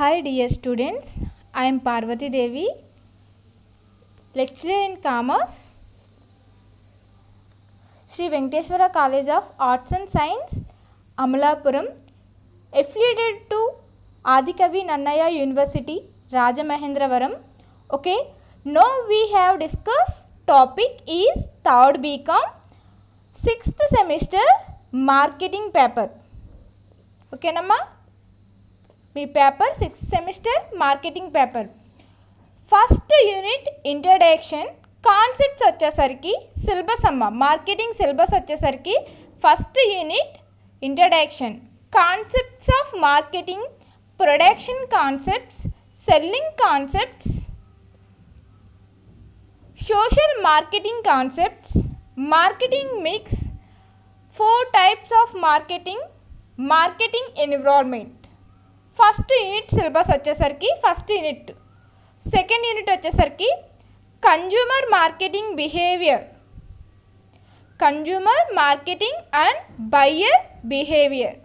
Hi dear students, I am Parvati Devi, lecturer in Commerce, Sri Venkateshwara College of Arts and Science, Amalapuram, affiliated to Adikavi Nannaya University, Rajamahendravaram. Okay, now we have discussed topic is third BCom, sixth semester marketing paper. Okay, Nama? मी paper 6th semester marketing paper first unit introduction concepts వచ్చేసరికి syllabus అమ్మా marketing syllabus వచ్చేసరికి first unit introduction concepts of marketing production concepts selling concepts social marketing concepts marketing mix four types of marketing marketing environment first unit syllabus వచ్చేసరికి first unit second unit వచ్చేసరికి consumer marketing behaviour consumer marketing and buyer behaviour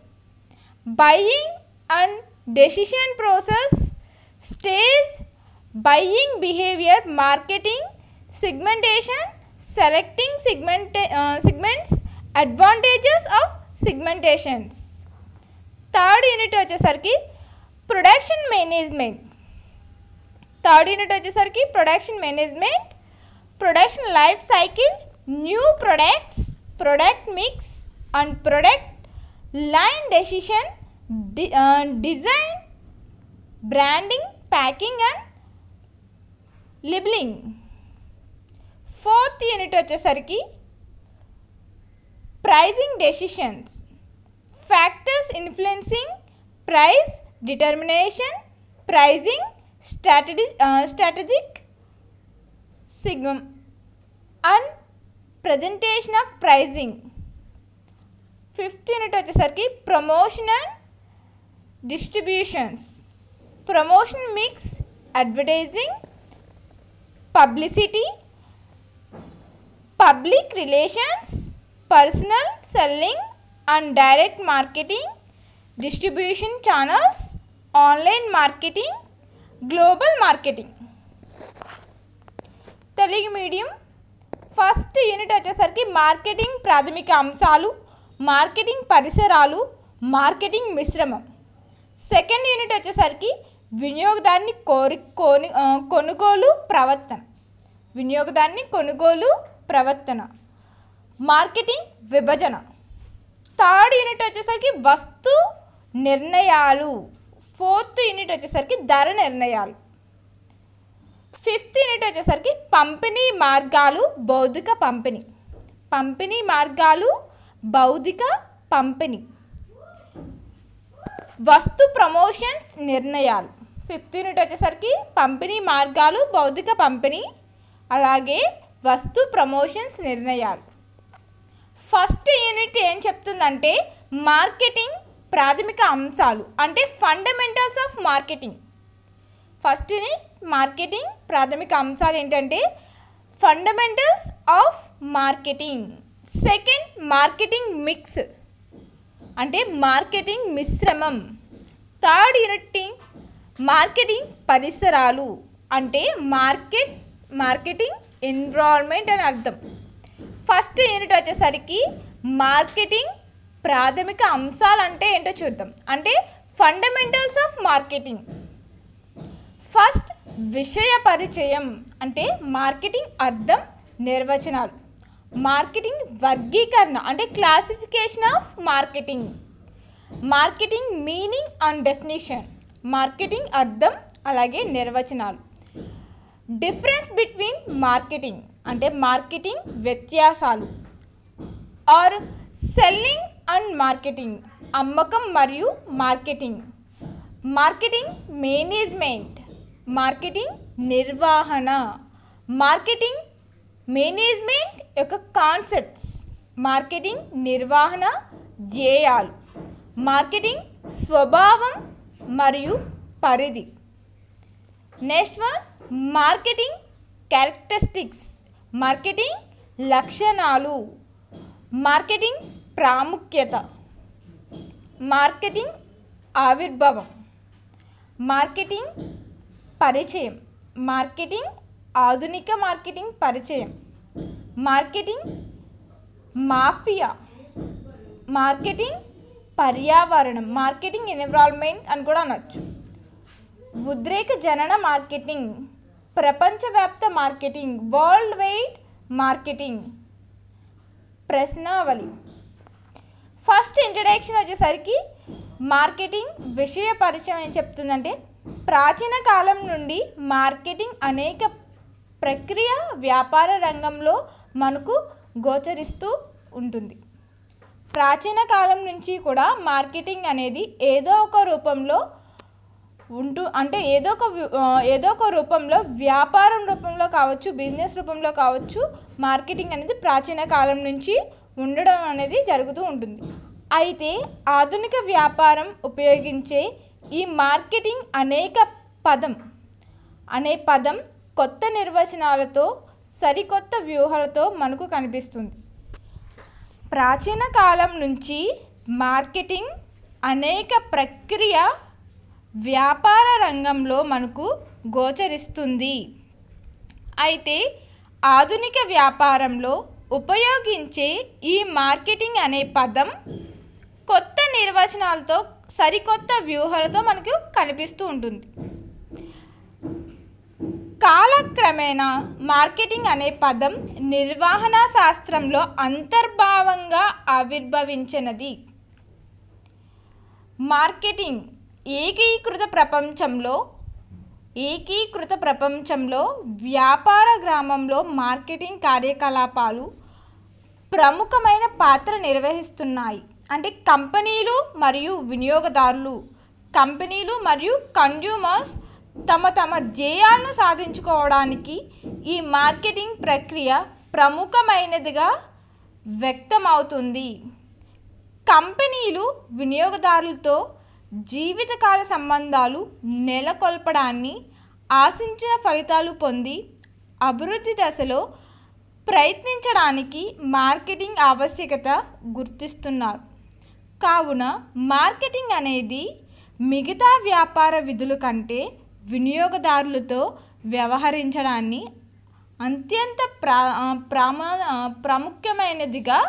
buying and decision process stage buying behaviour marketing segmentation selecting segments అడ్వాంటేजेस of segmentations third unit వచ్చేసరికి production management third unit वेसर की production management production life cycle new product product mix and product line decision design branding packing and labelling fourth unit वेसर की pricing decision factors influencing price determination, pricing, uh, strategic, signum, and presentation of pricing. Fifth unit is promotion and distributions. Promotion mix, advertising, publicity, public relations, personal selling and direct marketing, distribution channels, online marketing global marketing Telugu medium first unit వచ్చేసరికి marketing ప్రాథమిక అంశాలు marketing పరిసరాలు marketing మిశ్రమం second unit వచ్చేసరికి వినియోగదారుని కోరి కొని కొనుగోలు ప్రవర్తన వినియోగదారుని కొనుగోలు ప్రవర్తన మార్కెటింగ్ విభజన థర్డ్ యూనిట్ వచ్చేసరికి వస్తు నిర్ణయాలు ఫోర్త్ యూనిట్ వచ్చేసరికి ధర నిర్ణయాలు ఫిఫ్త్ యూనిట్ వచ్చేసరికి పంపిణీ మార్గాలు భౌతిక పంపిణీ పంపిణీ మార్గాలు భౌతిక పంపిణీ వస్తు ప్రమోషన్స్ నిర్ణయాలు ఫిఫ్త్ యూనిట్ వచ్చేసరికి పంపిణీ మార్గాలు భౌతిక పంపిణీ అలాగే వస్తు ప్రమోషన్స్ నిర్ణయాలు ఫస్ట్ యూనిట్ ఏం చెప్తుందంటే మార్కెటింగ్ ప్రాథమిక అంశాలు అంటే ఫండమెంటల్స్ ఆఫ్ మార్కెటింగ్ ఫస్ట్ని మార్కెటింగ్ ప్రాథమిక అంశాలు ఏంటంటే fundamentals of marketing second marketing mix అంటే మార్కెటింగ్ మిశ్రమం థర్డ్ యూనిటింగ్ మార్కెటింగ్ పరిసరాలు అంటే మార్కెట్ మార్కెటింగ్ ఎన్విరాన్మెంట్ అని అర్థం ఫస్ట్ యూనిట్ వచ్చేసరికి మార్కెటింగ్ ప్రాథమిక అంశాలు అంటే ఏంటో చూద్దాం అంటే ఫండమెంటల్స్ ఆఫ్ మార్కెటింగ్ ఫస్ట్ విషయ పరిచయం అంటే మార్కెటింగ్ అర్థం నిర్వచనాలు మార్కెటింగ్ వర్గీకరణ అంటే classification of marketing marketing meaning and definition marketing అర్థం అలాగే నిర్వచనాలు డిఫరెన్స్ బిట్వీన్ మార్కెటింగ్ అంటే మార్కెటింగ్ వ్యత్యాసాలు ఆర్ సెల్లింగ్ అండ్ మార్కెటింగ్ అమ్మకం మరియు మార్కెటింగ్ మార్కెటింగ్ మేనేజ్మెంట్ మార్కెటింగ్ నిర్వహణ మార్కెటింగ్ మేనేజ్మెంట్ యొక్క కాన్సెప్ట్స్ మార్కెటింగ్ నిర్వహణ ధ్యేయాలు మార్కెటింగ్ స్వభావం మరియు పరిధి next one marketing characteristics marketing లక్షణాలు మార్కెటింగ్ ప్రాముఖ్యత మార్కెటింగ్ ఆవిర్భావం మార్కెటింగ్ పరిచయం మార్కెటింగ్ ఆధునిక మార్కెటింగ్ పరిచయం మార్కెటింగ్ మాఫియా మార్కెటింగ్ పర్యావరణం మార్కెటింగ్ ఎన్విరాన్మెంట్ అని కూడా అనొచ్చు ఉద్రేక జనన మార్కెటింగ్ ప్రపంచవ్యాప్త మార్కెటింగ్ వరల్డ్ వైడ్ మార్కెటింగ్ ప్రశ్నావళి ఫస్ట్ ఇంట్రడక్షన్ వచ్చేసరికి మార్కెటింగ్ విషయ పరిచయం ఏం చెప్తుందంటే ప్రాచీన కాలం నుండి మార్కెటింగ్ అనేక ప్రక్రియ వ్యాపార రంగంలో మనకు గోచరిస్తూ ఉంటుంది ప్రాచీన కాలం నుంచి కూడా మార్కెటింగ్ అనేది ఏదో ఒక రూపంలో ఉంటూ అంటే ఏదో ఒక ఏదో ఒక రూపంలో వ్యాపారం రూపంలో కావచ్చు బిజినెస్ రూపంలో కావచ్చు మార్కెటింగ్ అనేది ప్రాచీన కాలం నుంచి ఉండడం అనేది జరుగుతూ ఉంటుంది అయితే ఆధునిక వ్యాపారం ఉపయోగించే ఈ మార్కెటింగ్ అనేక పదం అనే పదం కొత్త నిర్వచనాలతో సరికొత్త వ్యూహాలతో మనకు కనిపిస్తుంది ప్రాచీన కాలం నుంచి మార్కెటింగ్ అనేక ప్రక్రియ వ్యాపార రంగంలో మనకు గోచరిస్తుంది అయితే ఆధునిక వ్యాపారంలో ఉపయోగించే ఈ మార్కెటింగ్ అనే పదం కొత్త నిర్వచనాలతో సరికొత్త వ్యూహాలతో మనకు కనిపిస్తూ ఉంటుంది కాలక్రమేణా మార్కెటింగ్ అనే పదం నిర్వహణ శాస్త్రంలో అంతర్భావంగా ఆవిర్భవించినది మార్కెటింగ్ ఏకీకృత ప్రపంచంలో ఏకీకృత ప్రపంచంలో వ్యాపార గ్రామంలో మార్కెటింగ్ కార్యకలాపాలు ప్రముఖమైన పాత్ర నిర్వహిస్తున్నాయి అంటే కంపెనీలు మరియు వినియోగదారులు కంపెనీలు మరియు కన్జ్యూమర్స్ తమ తమ ధ్యేయాలను సాధించుకోవడానికి ఈ మార్కెటింగ్ ప్రక్రియ ప్రముఖమైనదిగా వ్యక్తమవుతుంది కంపెనీలు వినియోగదారులతో జీవితకాల సంబంధాలు నెలకొల్పడాన్ని ఆశించిన ఫలితాలు పొంది అభివృద్ధి దశలో ప్రయత్నించడానికి మార్కెటింగ్ ఆవశ్యకత గుర్తిస్తున్నారు కావున మార్కెటింగ్ అనేది మిగతా వ్యాపార విధుల కంటే వినియోగదారులతో వ్యవహరించడాన్ని అత్యంత ప్రా ప్రామా ప్రాముఖ్యమైనదిగా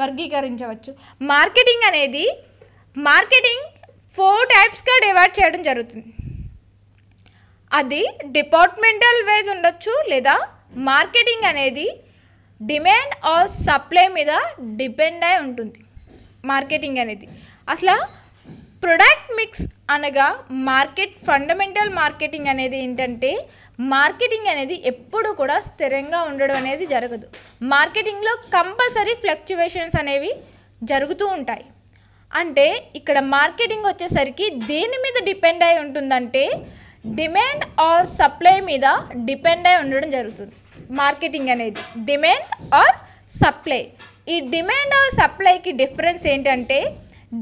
వర్గీకరించవచ్చు మార్కెటింగ్ అనేది మార్కెటింగ్ ఫోర్ టైప్స్గా డివైడ్ చేయడం జరుగుతుంది అది డిపార్ట్మెంటల్ వైజ్ ఉండొచ్చు లేదా మార్కెటింగ్ అనేది డిమాండ్ ఆర్ సప్లై మీద డిపెండ్ అయి ఉంటుంది మార్కెటింగ్ అనేది అసలు ప్రొడక్ట్ మిక్స్ అనగా మార్కెట్ ఫండమెంటల్ మార్కెటింగ్ అనేది ఏంటంటే మార్కెటింగ్ అనేది ఎప్పుడు కూడా స్థిరంగా ఉండడం అనేది జరగదు మార్కెటింగ్లో కంపల్సరీ ఫ్లక్చువేషన్స్ అనేవి జరుగుతూ ఉంటాయి అంటే ఇక్కడ మార్కెటింగ్ వచ్చేసరికి దేని మీద డిపెండ్ అయి ఉంటుందంటే డిమాండ్ ఆర్ సప్లై మీద డిపెండ్ అయి ఉండడం జరుగుతుంది మార్కెటింగ్ అనేది డిమాండ్ ఆర్ సప్లై ఈ డిమాండ్ ఆర్ సప్లైకి డిఫరెన్స్ ఏంటంటే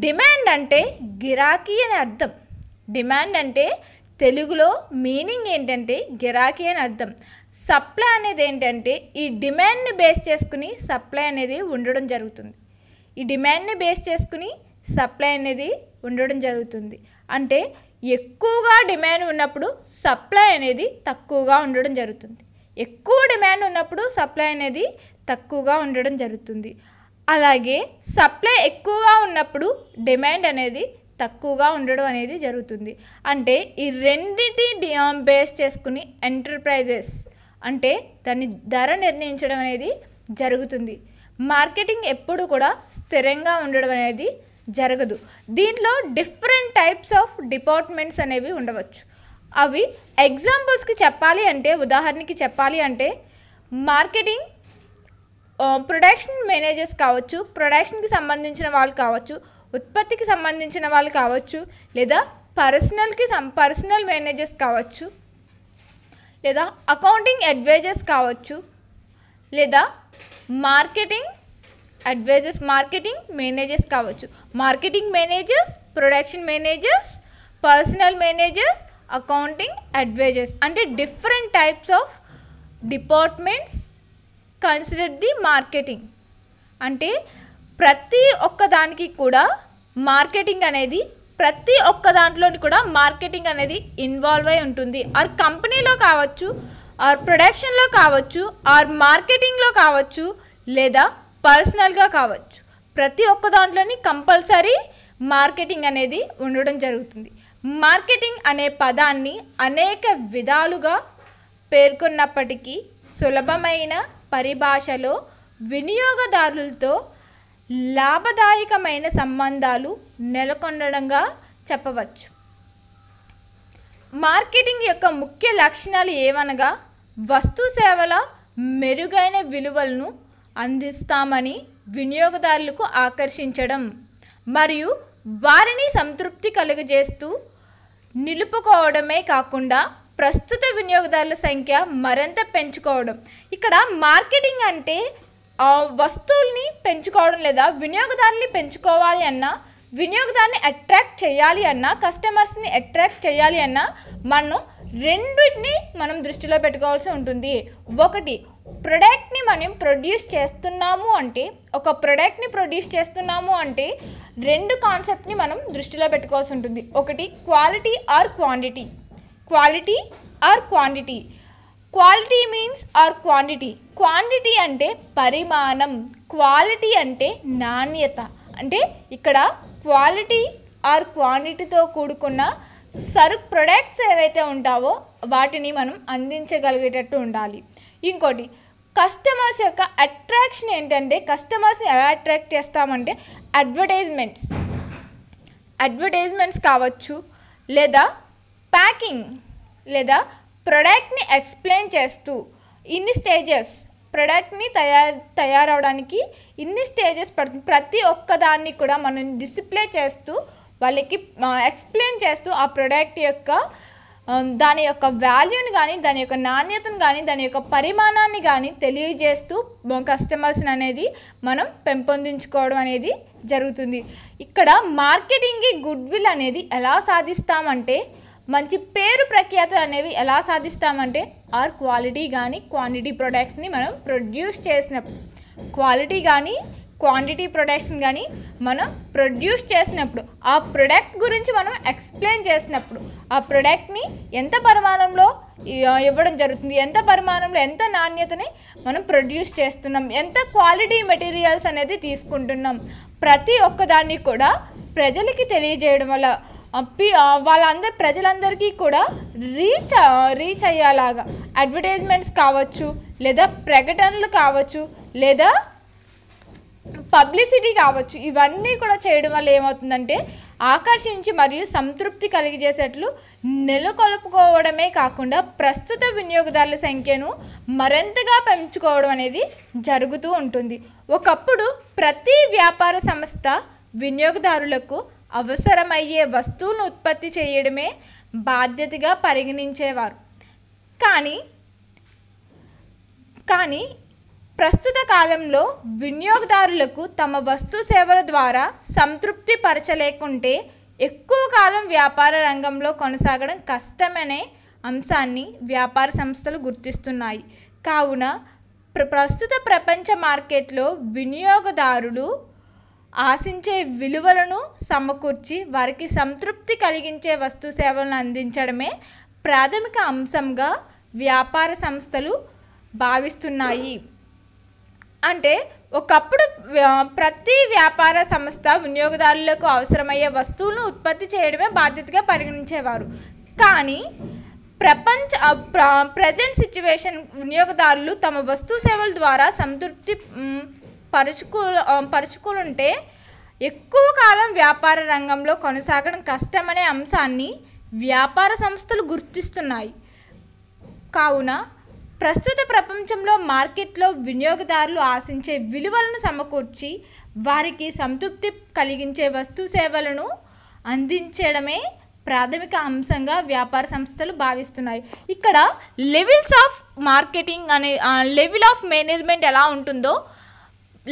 డిమాండ్ అంటే గిరాకీ అని అర్థం డిమాండ్ అంటే తెలుగులో మీనింగ్ ఏంటంటే గిరాకీ అని అర్థం సప్లై అనేది ఏంటంటే ఈ డిమాండ్ని బేస్ చేసుకుని సప్లై అనేది ఉండడం జరుగుతుంది ఈ డిమాండ్ని బేస్ చేసుకుని సప్లై అనేది ఉండడం జరుగుతుంది అంటే ఎక్కువగా డిమాండ్ ఉన్నప్పుడు సప్లై అనేది తక్కువగా ఉండడం జరుగుతుంది ఎక్కువ డిమాండ్ ఉన్నప్పుడు సప్లై అనేది తక్కువగా ఉండడం జరుగుతుంది అలాగే సప్లై ఎక్కువగా ఉన్నప్పుడు డిమాండ్ అనేది తక్కువగా ఉండడం అనేది జరుగుతుంది అంటే ఈ రెండింటి డియామ్ బేస్ చేసుకుని ఎంటర్ప్రైజెస్ అంటే దాని ధర నిర్ణయించడం అనేది జరుగుతుంది మార్కెటింగ్ ఎప్పుడు కూడా స్థిరంగా ఉండడం అనేది జరగదు దీంట్లో డిఫరెంట్ టైప్స్ ఆఫ్ డిపార్ట్మెంట్స్ అనేవి ఉండవచ్చు అవి ఎగ్జాంపుల్స్కి చెప్పాలి అంటే ఉదాహరణకి చెప్పాలి అంటే మార్కెటింగ్ ప్రొడక్షన్ మేనేజర్స్ కావచ్చు ప్రొడక్షన్కి సంబంధించిన వాళ్ళు కావచ్చు ఉత్పత్తికి సంబంధించిన వాళ్ళు కావచ్చు లేదా పర్సనల్కి సం పర్సనల్ మేనేజర్స్ కావచ్చు లేదా అకౌంటింగ్ అడ్వైజర్స్ కావచ్చు లేదా మార్కెటింగ్ అడ్వైజర్స్ మార్కెటింగ్ మేనేజర్స్ కావచ్చు marketing managers production managers personnel managers accounting advisers అంటే different types of departments consider the marketing అంటే ప్రతి ఒక్క దానికి కూడా మార్కెటింగ్ అనేది ప్రతి ఒక్క దాంట్లోని కూడా మార్కెటింగ్ అనేది ఇన్వాల్వ్ అయి ఉంటుంది ఆర్ కంపెనీలో కావచ్చు ఆర్ ప్రొడక్షన్లో కావచ్చు ఆర్ మార్కెటింగ్లో కావచ్చు లేదా పర్సనల్గా కావచ్చు ప్రతి ఒక్క దాంట్లోని కంపల్సరీ మార్కెటింగ్ అనేది ఉండడం జరుగుతుంది మార్కెటింగ్ అనే పదాన్ని అనేక విధాలుగా పేర్కొన్నప్పటికీ సులభమైన పరిభాషలో వినియోగదారులతో లాభదాయకమైన సంబంధాలు నెలకొనడంగా చెప్పవచ్చు మార్కెటింగ్ యొక్క ముఖ్య లక్షణాలు ఏమనగా వస్తు సేవల మెరుగైన విలువలను అందిస్తామని వినియోగదారులకు ఆకర్షించడం మరియు వారిని సంతృప్తి కలుగజేస్తూ నిలుపుకోవడమే కాకుండా ప్రస్తుత వినియోగదారుల సంఖ్య మరింత పెంచుకోవడం ఇక్కడ మార్కెటింగ్ అంటే వస్తువుల్ని పెంచుకోవడం లేదా వినియోగదారుని పెంచుకోవాలి అన్నా వినియోగదారుని అట్రాక్ట్ చేయాలి అన్నా కస్టమర్స్ని అట్రాక్ట్ చేయాలి అన్నా మనం రెండింటిని మనం దృష్టిలో పెట్టుకోవాల్సి ఉంటుంది ఒకటి ప్రొడక్ట్ని మనం ప్రొడ్యూస్ చేస్తున్నాము అంటే ఒక ప్రొడక్ట్ని ప్రొడ్యూస్ చేస్తున్నాము అంటే రెండు కాన్సెప్ట్ని మనం దృష్టిలో పెట్టుకోవాల్సి ఉంటుంది ఒకటి quality or quantity quality or quantity quality means or quantity quantity అంటే పరిమాణం క్వాలిటీ అంటే నాణ్యత అంటే ఇక్కడ క్వాలిటీ ఆర్ క్వాంటిటీతో కూడుకున్న సరుకు ప్రొడక్ట్స్ ఏవైతే ఉంటావో వాటిని మనం అందించగలిగేటట్టు ఉండాలి ఇంకోటి కస్టమర్స్ యొక్క అట్రాక్షన్ ఏంటంటే కస్టమర్స్ని ఎలా అట్రాక్ట్ చేస్తామంటే అడ్వర్టైజ్మెంట్స్ అడ్వర్టైజ్మెంట్స్ కావచ్చు లేదా ప్యాకింగ్ లేదా ప్రొడక్ట్ని ఎక్స్ప్లెయిన్ చేస్తూ ఇన్ని స్టేజెస్ ప్రొడక్ట్ని తయారు తయారవడానికి ఇన్ని స్టేజెస్ పడుతుంది ప్రతి ఒక్కదాన్ని కూడా మనం డిస్ప్లే చేస్తూ వాళ్ళకి ఎక్స్ప్లెయిన్ చేస్తూ ఆ ప్రొడక్ట్ యొక్క Um, దాని యొక్క వాల్యూని కానీ దాని యొక్క నాణ్యతను కానీ దాని యొక్క పరిమాణాన్ని కానీ తెలియజేస్తూ కస్టమర్స్ని అనేది మనం పెంపొందించుకోవడం అనేది జరుగుతుంది ఇక్కడ మార్కెటింగ్కి గుడ్ విల్ అనేది ఎలా సాధిస్తామంటే మంచి పేరు ప్రఖ్యాతలు అనేవి ఎలా సాధిస్తామంటే ఆర్ క్వాలిటీ కానీ క్వాంటిటీ ప్రొడక్ట్స్ని మనం ప్రొడ్యూస్ చేసిన క్వాలిటీ కానీ క్వాంటిటీ ప్రొడక్షన్ కానీ మనం ప్రొడ్యూస్ చేసినప్పుడు ఆ ప్రొడక్ట్ గురించి మనం ఎక్స్ప్లెయిన్ చేసినప్పుడు ఆ ప్రొడక్ట్ని ఎంత పరిమాణంలో ఇవ్వడం జరుగుతుంది ఎంత పరిమాణంలో ఎంత నాణ్యతని మనం ప్రొడ్యూస్ చేస్తున్నాం ఎంత క్వాలిటీ మెటీరియల్స్ అనేది తీసుకుంటున్నాం ప్రతి ఒక్కదాన్ని కూడా ప్రజలకి తెలియజేయడం వల్ల వాళ్ళందరి ప్రజలందరికీ కూడా రీచ్ రీచ్ అయ్యేలాగా అడ్వర్టైజ్మెంట్స్ కావచ్చు లేదా ప్రకటనలు కావచ్చు లేదా పబ్లిసిటీ కావచ్చు ఇవన్నీ కూడా చేయడం వల్ల ఏమవుతుందంటే ఆకర్షించి మరియు సంతృప్తి కలిగజేసేట్లు నెలకొల్పుకోవడమే కాకుండా ప్రస్తుత వినియోగదారుల సంఖ్యను మరింతగా పెంచుకోవడం అనేది జరుగుతూ ఉంటుంది ఒకప్పుడు ప్రతి వ్యాపార సంస్థ వినియోగదారులకు అవసరమయ్యే వస్తువులను ఉత్పత్తి చేయడమే బాధ్యతగా పరిగణించేవారు కానీ కానీ ప్రస్తుత కాలంలో వినియోగదారులకు తమ వస్తు సేవల ద్వారా సంతృప్తి పరచలేకుంటే ఎక్కువ కాలం వ్యాపార రంగంలో కొనసాగడం కష్టమనే అంశాన్ని వ్యాపార సంస్థలు గుర్తిస్తున్నాయి కావున ప్రస్తుత ప్రపంచ మార్కెట్లో వినియోగదారులు ఆశించే విలువలను సమకూర్చి వారికి సంతృప్తి కలిగించే వస్తు సేవలను అందించడమే ప్రాథమిక అంశంగా వ్యాపార సంస్థలు భావిస్తున్నాయి అంటే ఒకప్పుడు ప్రతి వ్యాపార సంస్థ వినియోగదారులకు అవసరమయ్యే వస్తువులను ఉత్పత్తి చేయడమే బాధ్యతగా పరిగణించేవారు కానీ ప్రపంచ ప్రజెంట్ సిచ్యువేషన్ వినియోగదారులు తమ వస్తు సేవల ద్వారా సంతృప్తి పరుచుకు పరుచుకుంటే ఎక్కువ కాలం వ్యాపార రంగంలో కొనసాగడం కష్టమనే అంశాన్ని వ్యాపార సంస్థలు గుర్తిస్తున్నాయి కావున ప్రస్తుత ప్రపంచంలో మార్కెట్లో వినియోగదారులు ఆశించే విలువలను సమకూర్చి వారికి సంతృప్తి కలిగించే వస్తు సేవలను అందించడమే ప్రాథమిక అంశంగా వ్యాపార సంస్థలు భావిస్తున్నాయి ఇక్కడ లెవెల్స్ ఆఫ్ మార్కెటింగ్ అనే లెవెల్ ఆఫ్ మేనేజ్మెంట్ ఎలా ఉంటుందో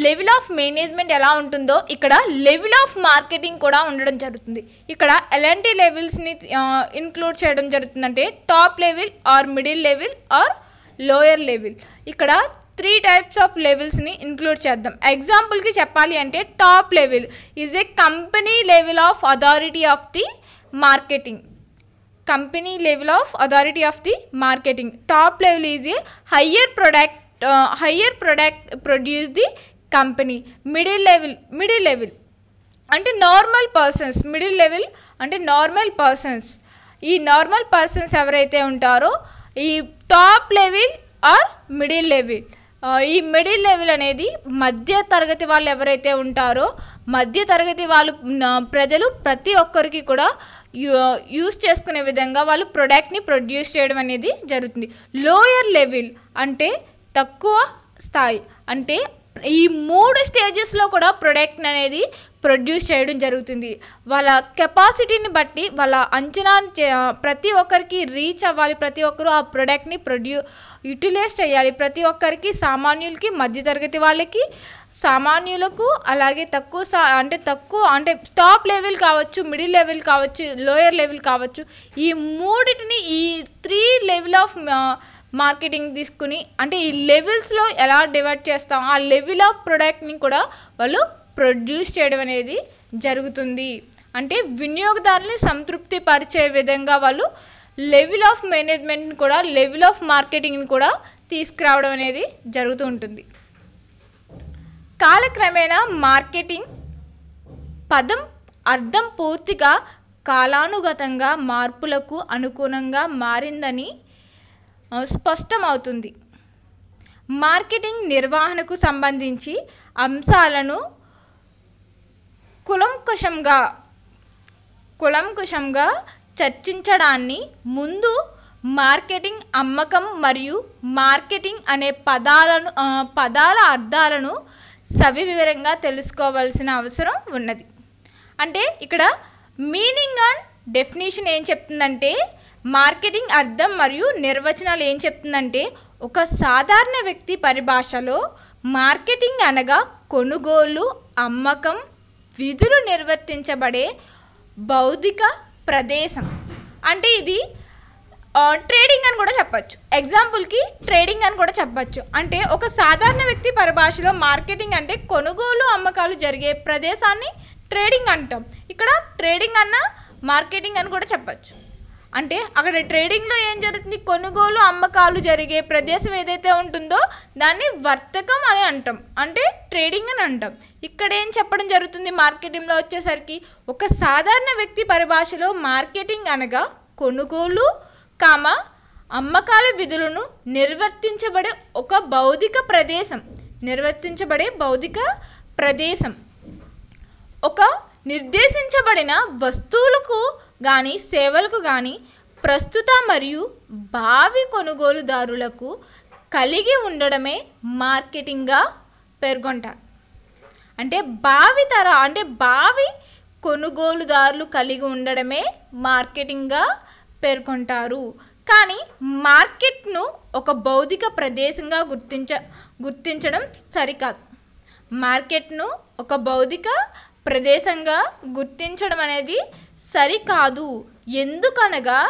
లెవెల్ ఆఫ్ మేనేజ్మెంట్ ఎలా ఉంటుందో ఇక్కడ లెవెల్ ఆఫ్ మార్కెటింగ్ కూడా ఉండడం జరుగుతుంది ఇక్కడ ఎలాంటి లెవెల్స్ని ఇన్క్లూడ్ చేయడం జరుగుతుందంటే top level or middle level or lower level ఇక్కడ త్రీ టైప్స్ ఆఫ్ లెవెల్స్ని ఇంక్లూడ్ చేద్దాం ఎగ్జాంపుల్కి చెప్పాలి అంటే top level is a company level of authority of the marketing company level of authority of the marketing top level is a higher product higher product produce the company middle level middle level అంటే normal persons middle level అంటే normal persons ఈ normal persons ఎవరైతే ఉంటారో ఈ top level or middle level ఈ middle level అనేది మధ్య తరగతి వాళ్ళు ఎవరైతే ఉంటారో మధ్య తరగతి వాళ్ళు ప్రజలు ప్రతి ఒక్కరికి కూడా యూస్ చేసుకునే విధంగా వాళ్ళు ప్రొడక్ట్ని ప్రొడ్యూస్ చేయడం అనేది జరుగుతుంది లోయర్ లెవెల్ అంటే తక్కువ స్థాయి అంటే ఈ మూడు స్టేజెస్లో కూడా ప్రొడక్ట్ అనేది ప్రొడ్యూస్ చేయడం జరుగుతుంది వాళ్ళ కెపాసిటీని బట్టి వాళ్ళ అంచనా ప్రతి ఒక్కరికి రీచ్ అవ్వాలి ప్రతి ఒక్కరు ఆ ప్రొడక్ట్ని ప్రొడ్యూ యూటిలైజ్ చేయాలి ప్రతి ఒక్కరికి సామాన్యులకి మధ్యతరగతి వాళ్ళకి సామాన్యులకు అలాగే తక్కువ సా అంటే తక్కువ అంటే టాప్ లెవెల్ కావచ్చు మిడిల్ లెవెల్ కావచ్చు లోయర్ లెవెల్ కావచ్చు ఈ మూడిటిని ఈ త్రీ లెవెల్ ఆఫ్ మార్కెటింగ్ తీసుకుని అంటే ఈ లెవెల్స్లో ఎలా డివైడ్ చేస్తాం ఆ లెవెల్ ఆఫ్ ప్రొడక్ట్ని కూడా వాళ్ళు ప్రొడ్యూస్ చేయడం అనేది జరుగుతుంది అంటే వినియోగదారుని సంతృప్తి పరిచే విధంగా వాళ్ళు లెవెల్ ఆఫ్ మేనేజ్మెంట్ని కూడా లెవెల్ ఆఫ్ మార్కెటింగ్ని కూడా తీసుకురావడం అనేది జరుగుతూ ఉంటుంది కాలక్రమేణా మార్కెటింగ్ పదం అర్థం పూర్తిగా కాలానుగతంగా మార్పులకు అనుగుణంగా మారిందని స్పష్టమవుతుంది మార్కెటింగ్ నిర్వహణకు సంబంధించి అంశాలను కులంకుశంగా కులంకుశంగా చర్చించడాన్ని ముందు మార్కెటింగ్ అమ్మకం మరియు మార్కెటింగ్ అనే పదాలను పదాల అర్థాలను సవివరంగా తెలుసుకోవాల్సిన అవసరం ఉన్నది అంటే ఇక్కడ మీనింగ్ అండ్ డెఫినేషన్ ఏం చెప్తుందంటే మార్కెటింగ్ అర్థం మరియు నిర్వచనాలు ఏం చెప్తుందంటే ఒక సాధారణ వ్యక్తి పరిభాషలో మార్కెటింగ్ అనగా కొనుగోలు అమ్మకం విధులు నిర్వర్తించబడే బౌద్ధిక ప్రదేశం అంటే ఇది ట్రేడింగ్ అని కూడా చెప్పచ్చు ఎగ్జాంపుల్కి ట్రేడింగ్ అని కూడా చెప్పచ్చు అంటే ఒక సాధారణ వ్యక్తి పరిభాషలో మార్కెటింగ్ అంటే కొనుగోలు అమ్మకాలు జరిగే ప్రదేశాన్ని ట్రేడింగ్ అంటాం ఇక్కడ ట్రేడింగ్ అన్న మార్కెటింగ్ అని కూడా చెప్పచ్చు అంటే అక్కడ ట్రేడింగ్లో ఏం జరుగుతుంది కొనుగోలు అమ్మకాలు జరిగే ప్రదేశం ఏదైతే ఉంటుందో దాన్ని వర్తకం అని అంటాం అంటే ట్రేడింగ్ అని అంటాం ఇక్కడ ఏం చెప్పడం జరుగుతుంది మార్కెటింగ్లో వచ్చేసరికి ఒక సాధారణ వ్యక్తి పరిభాషలో మార్కెటింగ్ అనగా కొనుగోలు కామ అమ్మకాల విధులను నిర్వర్తించబడే ఒక భౌతిక ప్రదేశం నిర్వర్తించబడే భౌతిక ప్రదేశం ఒక నిర్దేశించబడిన వస్తువులకు కానీ సేవలకు కానీ ప్రస్తుత మరియు భావి కొనుగోలుదారులకు కలిగి ఉండడమే మార్కెటింగ్గా పేర్కొంటారు అంటే భావి తర అంటే భావి కొనుగోలుదారులు కలిగి ఉండడమే మార్కెటింగ్గా పేర్కొంటారు కానీ మార్కెట్ను ఒక భౌతిక ప్రదేశంగా గుర్తించ గుర్తించడం సరికాదు మార్కెట్ను ఒక భౌతిక ప్రదేశంగా గుర్తించడం అనేది సరికాదు ఎందుకనగా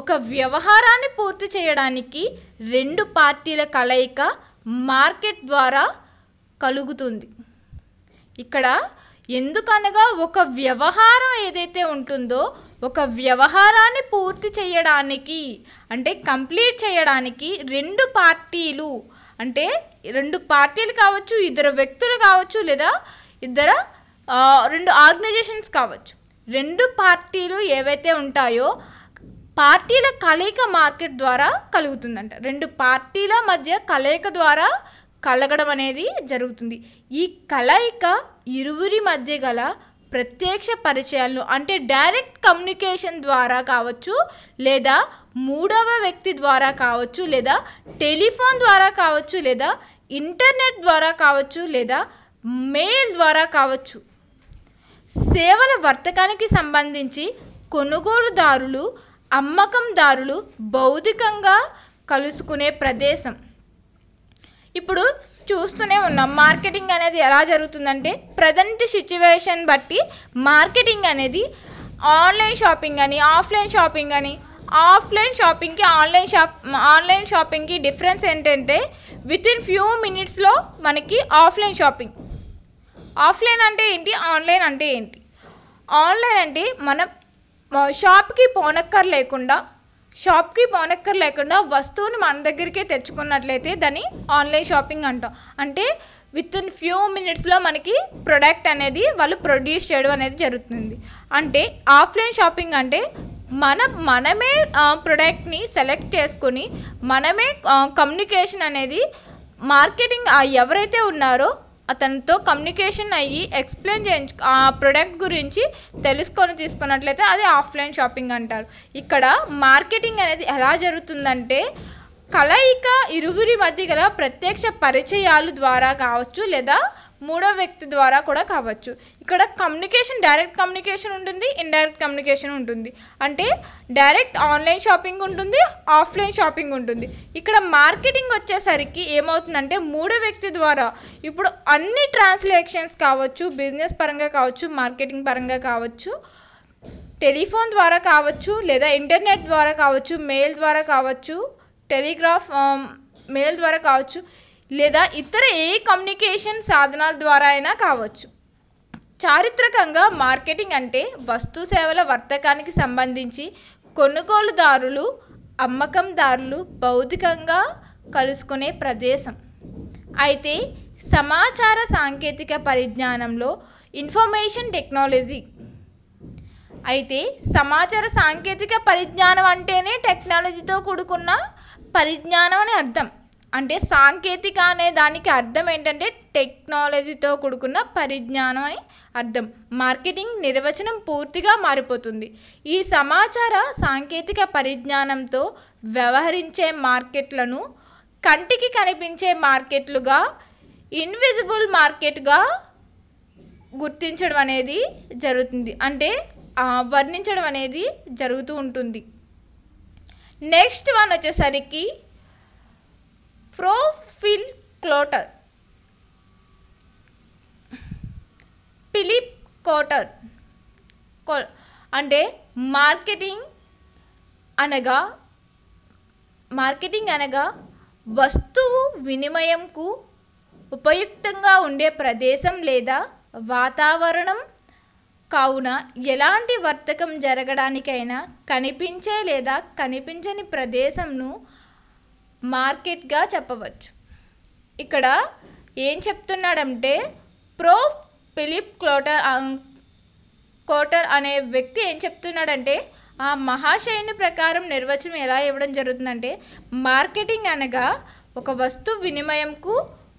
ఒక వ్యవహారాన్ని పూర్తి చేయడానికి రెండు పార్టీల కలయిక మార్కెట్ ద్వారా కలుగుతుంది ఇక్కడ ఎందుకనగా ఒక వ్యవహారం ఏదైతే ఉంటుందో ఒక వ్యవహారాన్ని పూర్తి చేయడానికి అంటే కంప్లీట్ చేయడానికి రెండు పార్టీలు అంటే రెండు పార్టీలు కావచ్చు ఇద్దరు వ్యక్తులు కావచ్చు లేదా ఇద్దరు రెండు ఆర్గనైజేషన్స్ కావచ్చు రెండు పార్టీలు ఏవైతే ఉంటాయో పార్టీల కలయిక మార్కెట్ ద్వారా కలుగుతుందంట రెండు పార్టీల మధ్య కలయిక ద్వారా కలగడం అనేది జరుగుతుంది ఈ కలయిక ఇరువురి మధ్య గల ప్రత్యక్ష పరిచయాలను అంటే డైరెక్ట్ కమ్యూనికేషన్ ద్వారా కావచ్చు లేదా మూడవ వ్యక్తి ద్వారా కావచ్చు లేదా టెలిఫోన్ ద్వారా కావచ్చు లేదా ఇంటర్నెట్ ద్వారా కావచ్చు లేదా మెయిల్ ద్వారా కావచ్చు సేవల వర్తకానికి సంబంధించి కొనుగోలుదారులు అమ్మకందారులు భౌతికంగా కలుసుకునే ప్రదేశం ఇప్పుడు చూస్తూనే ఉన్నాం మార్కెటింగ్ అనేది ఎలా జరుగుతుందంటే ప్రజెంట్ సిచ్యువేషన్ బట్టి మార్కెటింగ్ అనేది ఆన్లైన్ షాపింగ్ అని ఆఫ్లైన్ షాపింగ్ అని ఆఫ్లైన్ షాపింగ్కి ఆన్లైన్ షాప్ ఆన్లైన్ షాపింగ్కి డిఫరెన్స్ ఏంటంటే విత్ ఇన్ ఫ్యూ మినిట్స్లో మనకి ఆఫ్లైన్ షాపింగ్ ఆఫ్లైన్ అంటే ఏంటి ఆన్లైన్ అంటే ఏంటి ఆన్లైన్ అంటే మనం షాప్కి పోనక్కర్ లేకుండా షాప్కి పోనక్కర్ లేకుండా వస్తువుని మన దగ్గరికే తెచ్చుకున్నట్లయితే దాన్ని ఆన్లైన్ షాపింగ్ అంటాం అంటే విత్ ఇన్ ఫ్యూ మినిట్స్లో మనకి ప్రొడక్ట్ అనేది వాళ్ళు ప్రొడ్యూస్ చేయడం అనేది జరుగుతుంది అంటే ఆఫ్లైన్ షాపింగ్ అంటే మన మనమే ప్రొడక్ట్ని సెలెక్ట్ చేసుకుని మనమే కమ్యూనికేషన్ అనేది మార్కెటింగ్ ఎవరైతే ఉన్నారో అతనితో కమ్యూనికేషన్ అయ్యి ఎక్స్ప్లెయిన్ చేయించు ఆ ప్రోడక్ట్ గురించి తెలుసుకొని తీసుకున్నట్లయితే అది ఆఫ్లైన్ షాపింగ్ అంటారు ఇక్కడ మార్కెటింగ్ అనేది ఎలా జరుగుతుందంటే కలయిక ఇరువురి మధ్య గల ప్రత్యక్ష పరిచయాలు ద్వారా కావచ్చు లేదా మూడో వ్యక్తి ద్వారా కూడా కావచ్చు ఇక్కడ కమ్యూనికేషన్ డైరెక్ట్ కమ్యూనికేషన్ ఉంటుంది ఇండైరెక్ట్ కమ్యూనికేషన్ ఉంటుంది అంటే డైరెక్ట్ ఆన్లైన్ షాపింగ్ ఉంటుంది ఆఫ్లైన్ షాపింగ్ ఉంటుంది ఇక్కడ మార్కెటింగ్ వచ్చేసరికి ఏమవుతుందంటే మూడో వ్యక్తి ద్వారా ఇప్పుడు అన్ని ట్రాన్స్లేషన్స్ కావచ్చు బిజినెస్ పరంగా కావచ్చు మార్కెటింగ్ పరంగా కావచ్చు టెలిఫోన్ ద్వారా కావచ్చు లేదా ఇంటర్నెట్ ద్వారా కావచ్చు మెయిల్ ద్వారా కావచ్చు టెలిగ్రాఫ్ మెయిల్ um, ద్వారా కావచ్చు లేదా ఇతర ఏ కమ్యూనికేషన్ సాధనాల ద్వారా అయినా కావచ్చు చారిత్రకంగా మార్కెటింగ్ అంటే వస్తు సేవల వర్తకానికి సంబంధించి కొనుగోలుదారులు అమ్మకందారులు భౌతికంగా కలుసుకునే ప్రదేశం అయితే సమాచార సాంకేతిక పరిజ్ఞానంలో ఇన్ఫర్మేషన్ టెక్నాలజీ అయితే సమాచార సాంకేతిక పరిజ్ఞానం అంటేనే టెక్నాలజీతో కూడుకున్న పరిజ్ఞానం అని అర్థం అంటే సాంకేతిక అనే దానికి అర్థం ఏంటంటే టెక్నాలజీతో కూడుకున్న పరిజ్ఞానం అని అర్థం మార్కెటింగ్ నిర్వచనం పూర్తిగా మారిపోతుంది ఈ సమాచార సాంకేతిక పరిజ్ఞానంతో వ్యవహరించే మార్కెట్లను కంటికి కనిపించే మార్కెట్లుగా ఇన్విజిబుల్ మార్కెట్గా గుర్తించడం అనేది జరుగుతుంది అంటే వర్ణించడం అనేది జరుగుతూ ఉంటుంది నెక్స్ట్ వన్ వచ్చేసరికి ప్రోఫిల్ క్లోటర్ పిలిప్ కోటర్ అంటే మార్కెటింగ్ అనగా మార్కెటింగ్ అనగా వస్తువు వినిమయంకు ఉపయుక్తంగా ఉండే ప్రదేశం లేదా వాతావరణం కావున ఎలాంటి వర్తకం జరగడానికైనా కనిపించే లేదా కనిపించని ప్రదేశంను మార్కెట్గా చెప్పవచ్చు ఇక్కడ ఏం చెప్తున్నాడంటే ప్రో ఫిలిప్ క్లోటర్ కోటర్ అనే వ్యక్తి ఏం చెప్తున్నాడంటే ఆ మహాశయుని ప్రకారం నిర్వచనం ఎలా ఇవ్వడం జరుగుతుందంటే మార్కెటింగ్ అనగా ఒక వస్తు వినిమయంకు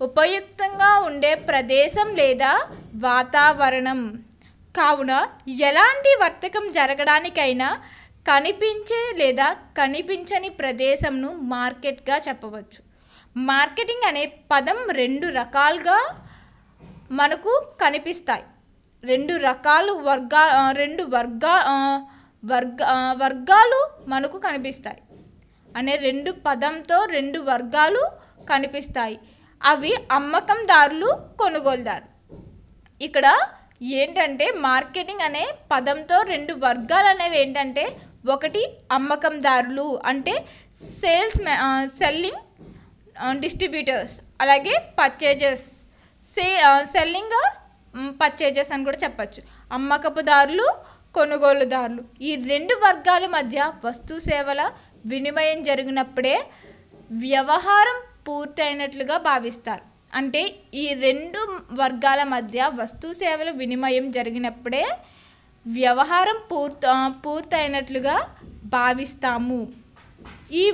ఉపయుక్తంగా ఉండే ప్రదేశం లేదా వాతావరణం కావున ఎలాంటి వర్తకం జరగడానికైనా కనిపించే లేదా కనిపించని ప్రదేశంను మార్కెట్గా చెప్పవచ్చు మార్కెటింగ్ అనే పదం రెండు రకాలుగా మనకు కనిపిస్తాయి రెండు రకాలు వర్గా రెండు వర్గా వర్గ వర్గాలు మనకు కనిపిస్తాయి అనే రెండు పదంతో రెండు వర్గాలు కనిపిస్తాయి అవి అమ్మకందారులు కొనుగోలుదారు ఇక్కడ ఏంటంటే మార్కెటింగ్ అనే పదంతో రెండు వర్గాలు అనేవి ఏంటంటే ఒకటి అమ్మకందారులు అంటే సేల్స్ సెల్లింగ్ డిస్ట్రిబ్యూటర్స్ అలాగే పర్చేజెస్ సే సెల్లింగ్ పర్చేజెస్ అని కూడా చెప్పచ్చు అమ్మకపుదారులు కొనుగోలుదారులు ఈ రెండు వర్గాల మధ్య వస్తు సేవల వినిమయం జరిగినప్పుడే వ్యవహారం పూర్తయినట్లుగా భావిస్తారు అంటే ఈ రెండు వర్గాల మధ్య వస్తు సేవల వినిమయం జరిగినప్పుడే వ్యవహారం పూర్త పూర్తయినట్లుగా భావిస్తాము ఈ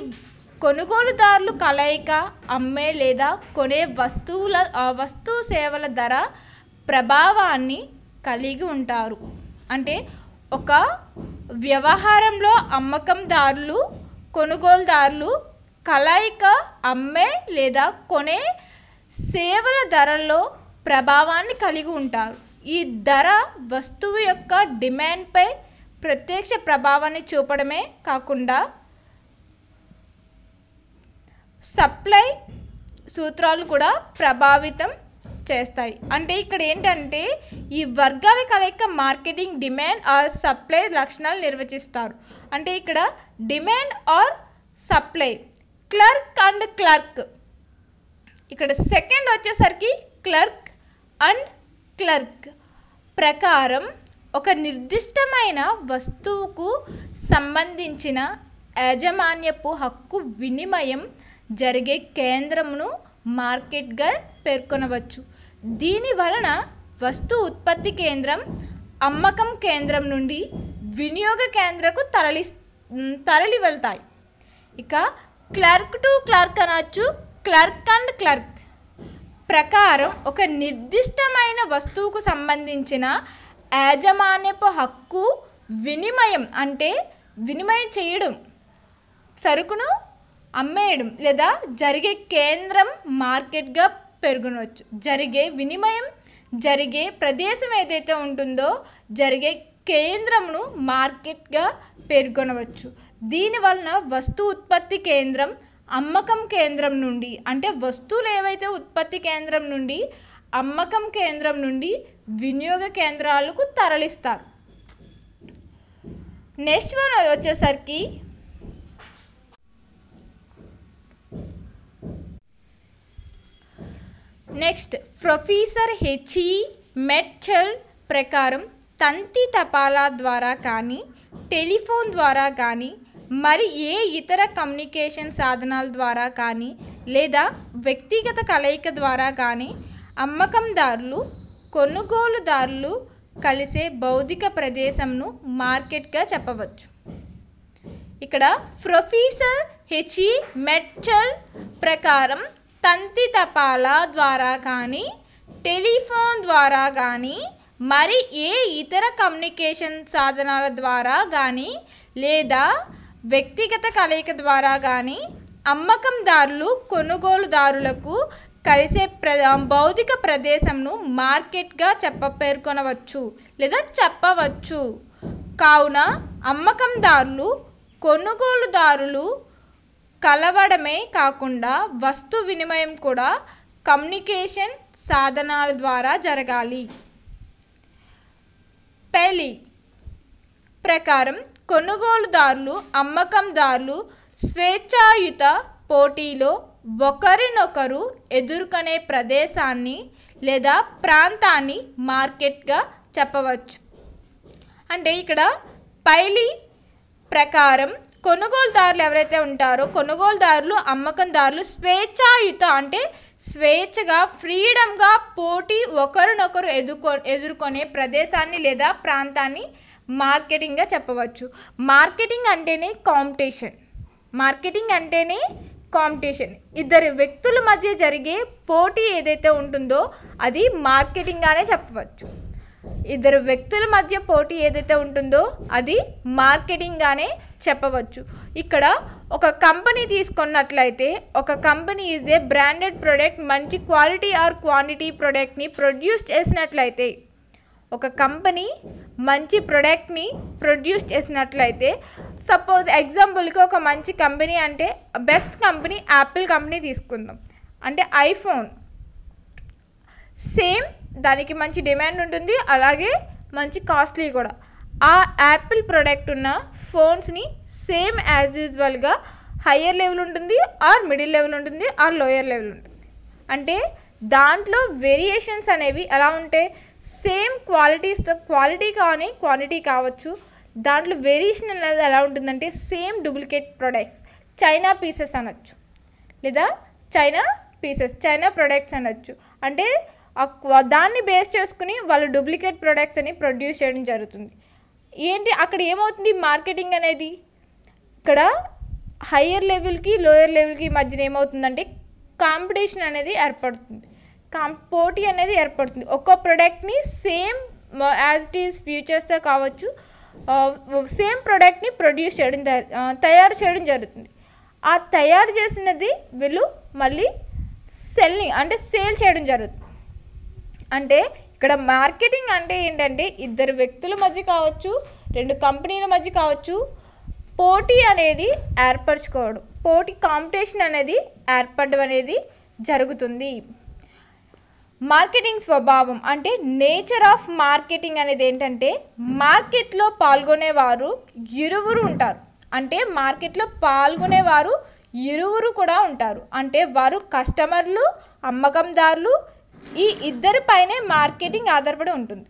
కొనుగోలుదారులు కలయిక అమ్మే లేదా కొనే వస్తువుల వస్తు సేవల ధర ప్రభావాన్ని కలిగి ఉంటారు అంటే ఒక వ్యవహారంలో అమ్మకందారులు కొనుగోలుదారులు కలయిక అమ్మే లేదా కొనే సేవల ధరల్లో ప్రభావాన్ని కలిగి ఉంటారు ఈ ధర వస్తువు యొక్క డిమాండ్పై ప్రత్యక్ష ప్రభావాన్ని చూపడమే కాకుండా సప్లై సూత్రాలు కూడా ప్రభావితం చేస్తాయి అంటే ఇక్కడ ఏంటంటే ఈ వర్గాల కలయిక మార్కెటింగ్ డిమాండ్ ఆర్ సప్లై లక్షణాలు నిర్వచిస్తారు అంటే ఇక్కడ demand or supply Clark and Clark ఇక్కడ సెకండ్ వచ్చేసరికి క్లర్క్ అండ్ క్లర్క్ ప్రకారం ఒక నిర్దిష్టమైన వస్తువుకు సంబంధించిన యాజమాన్యపు హక్కు వినిమయం జరిగే కేంద్రంను మార్కెట్గా పేర్కొనవచ్చు దీని వలన వస్తు ఉత్పత్తి కేంద్రం అమ్మకం కేంద్రం నుండి వినియోగ కేంద్రకు తరలి తరలి వెళ్తాయి ఇక క్లర్క్ టు క్లర్క్ అనొచ్చు క్లర్క్ అండ్ క్లర్క్ ప్రకారం ఒక నిర్దిష్టమైన వస్తువుకు సంబంధించిన యాజమాన్యపు హక్కు వినిమయం అంటే వినిమయం చేయడం సరుకును అమ్మేయడం లేదా జరిగే కేంద్రం మార్కెట్గా పెరుగునవచ్చు జరిగే వినిమయం జరిగే ప్రదేశం ఏదైతే ఉంటుందో జరిగే కేంద్రంను మార్కెట్గా పేర్కొనవచ్చు దీనివలన వస్తు ఉత్పత్తి కేంద్రం అమ్మకం కేంద్రం నుండి అంటే వస్తువులు ఏవైతే ఉత్పత్తి కేంద్రం నుండి అమ్మకం కేంద్రం నుండి వినియోగ కేంద్రాలకు తరలిస్తారు నెక్స్ట్ వన్ వచ్చేసరికి నెక్స్ట్ ప్రొఫెసర్ హెచ్ఈ మెట్చల్ ప్రకారం తంతి తపాలా ద్వారా కానీ టెలిఫోన్ ద్వారా కానీ మరి ఏ ఇతర కమ్యూనికేషన్ సాధనాల ద్వారా కానీ లేదా వ్యక్తిగత కలయిక ద్వారా కానీ అమ్మకందారులు కొనుగోలుదారులు కలిసే భౌతిక ప్రదేశంను మార్కెట్గా చెప్పవచ్చు ఇక్కడ ప్రొఫెసర్ హెచ్ఈ మెట్చల్ ప్రకారం తంతి తపాలా ద్వారా కానీ టెలిఫోన్ ద్వారా కానీ మరి ఏ ఇతర కమ్యూనికేషన్ సాధనాల ద్వారా కానీ లేదా వ్యక్తిగత కలయిక ద్వారా కానీ అమ్మకందారులు కొనుగోలుదారులకు కలిసే ప్ర భౌతిక ప్రదేశంను మార్కెట్గా చెప్ప పేర్కొనవచ్చు లేదా చెప్పవచ్చు కావున అమ్మకందారులు కొనుగోలుదారులు కలవడమే కాకుండా వస్తు వినిమయం కూడా కమ్యూనికేషన్ సాధనాల ద్వారా జరగాలి పెలి ప్రకారం కొనుగోలుదారులు అమ్మకందారులు స్వేచ్ఛాయుత పోటీలో ఒకరినొకరు ఎదుర్కొనే ప్రదేశాన్ని లేదా ప్రాంతాన్ని మార్కెట్గా చెప్పవచ్చు అంటే ఇక్కడ పైలి ప్రకారం కొనుగోలుదారులు ఎవరైతే ఉంటారో కొనుగోలుదారులు అమ్మకందారులు స్వేచ్ఛాయుత అంటే స్వేచ్ఛగా ఫ్రీడమ్గా పోటీ ఒకరినొకరు ఎదుర్కొ ఎదుర్కొనే ప్రదేశాన్ని లేదా ప్రాంతాన్ని మార్కెటింగ్గా చెప్పవచ్చు మార్కెటింగ్ అంటేనే కాంపిటీషన్ మార్కెటింగ్ అంటేనే కాంపిటీషన్ ఇద్దరు వ్యక్తుల మధ్య జరిగే పోటీ ఏదైతే ఉంటుందో అది మార్కెటింగ్గానే చెప్పవచ్చు ఇద్దరు వ్యక్తుల మధ్య పోటీ ఏదైతే ఉంటుందో అది మార్కెటింగ్గానే చెప్పవచ్చు ఇక్కడ ఒక కంపెనీ తీసుకున్నట్లయితే ఒక company is a branded product మంచి క్వాలిటీ ఆర్ క్వాంటిటీ ప్రొడక్ట్ని ప్రొడ్యూస్ చేసినట్లయితే ఒక కంపెనీ మంచి ప్రొడక్ట్ని ప్రొడ్యూస్ చేసినట్లయితే సపోజ్ ఎగ్జాంపుల్కి ఒక మంచి కంపెనీ అంటే బెస్ట్ కంపెనీ యాపిల్ కంపెనీ తీసుకుందాం అంటే ఐఫోన్ సేమ్ దానికి మంచి డిమాండ్ ఉంటుంది అలాగే మంచి కాస్ట్లీ కూడా ఆ యాపిల్ ప్రోడక్ట్ ఉన్న ఫోన్స్ని సేమ్ యాజ్ యూజువల్గా హయ్యర్ లెవెల్ ఉంటుంది ఆర్ మిడిల్ లెవెల్ ఉంటుంది ఆర్ లోయర్ లెవెల్ ఉంటుంది అంటే దాంట్లో వేరియేషన్స్ అనేవి ఎలా ఉంటే సేమ్ క్వాలిటీస్తో క్వాలిటీ కానీ క్వాంటిటీ కావచ్చు దాంట్లో వేరియేషన్ అనేది ఎలా ఉంటుందంటే same duplicate products China pieces అనొచ్చు లేదా చైనా పీసెస్ చైనా ప్రొడక్ట్స్ అనొచ్చు అంటే దాన్ని బేస్ చేసుకుని వాళ్ళు డూప్లికేట్ ప్రొడక్ట్స్ అని ప్రొడ్యూస్ చేయడం జరుగుతుంది ఏంటి అక్కడ ఏమవుతుంది మార్కెటింగ్ అనేది ఇక్కడ హయ్యర్ లెవెల్కి లోయర్ లెవెల్కి మధ్యన ఏమవుతుందంటే కాంపిటీషన్ అనేది ఏర్పడుతుంది కాం పోటీ అనేది ఏర్పడుతుంది ఒక్కో ప్రొడక్ట్ని సేమ్ యాజ్ ఇట్ ఈస్ ఫ్యూచర్స్తో కావచ్చు సేమ్ ప్రోడక్ట్ని ప్రొడ్యూస్ చేయడం తయారు చేయడం జరుగుతుంది ఆ తయారు చేసినది వీళ్ళు మళ్ళీ సెల్లింగ్ అంటే సేల్ చేయడం జరుగుతుంది అంటే ఇక్కడ మార్కెటింగ్ అంటే ఏంటంటే ఇద్దరు వ్యక్తుల మధ్య కావచ్చు రెండు కంపెనీల మధ్య కావచ్చు పోటీ అనేది ఏర్పరచుకోవడం పోటీ కాంపిటీషన్ అనేది ఏర్పడడం అనేది జరుగుతుంది మార్కెటింగ్ స్వభావం అంటే నేచర్ ఆఫ్ మార్కెటింగ్ అనేది ఏంటంటే మార్కెట్లో పాల్గొనేవారు ఇరువురు ఉంటారు అంటే మార్కెట్లో పాల్గొనేవారు ఇరువురు కూడా ఉంటారు అంటే వారు కస్టమర్లు అమ్మకందారులు ఈ ఇద్దరిపైనే మార్కెటింగ్ ఆధారపడి ఉంటుంది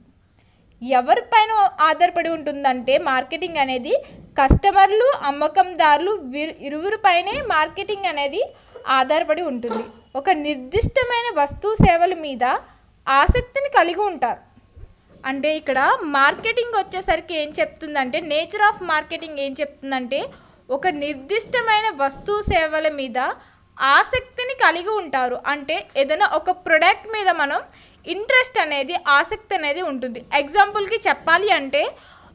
ఎవరిపైన ఆధారపడి ఉంటుందంటే మార్కెటింగ్ అనేది కస్టమర్లు అమ్మకందారులు ఇరువురిపైనే మార్కెటింగ్ అనేది ఆధారపడి ఉంటుంది ఒక నిర్దిష్టమైన వస్తు సేవల మీద ఆసక్తిని కలిగి ఉంటారు అంటే ఇక్కడ మార్కెటింగ్ వచ్చేసరికి ఏం చెప్తుందంటే నేచర్ ఆఫ్ మార్కెటింగ్ ఏం చెప్తుందంటే ఒక నిర్దిష్టమైన వస్తు సేవల మీద ఆసక్తిని కలిగి ఉంటారు అంటే ఏదైనా ఒక ప్రొడక్ట్ మీద మనం ఇంట్రెస్ట్ అనేది ఆసక్తి అనేది ఉంటుంది ఎగ్జాంపుల్కి చెప్పాలి అంటే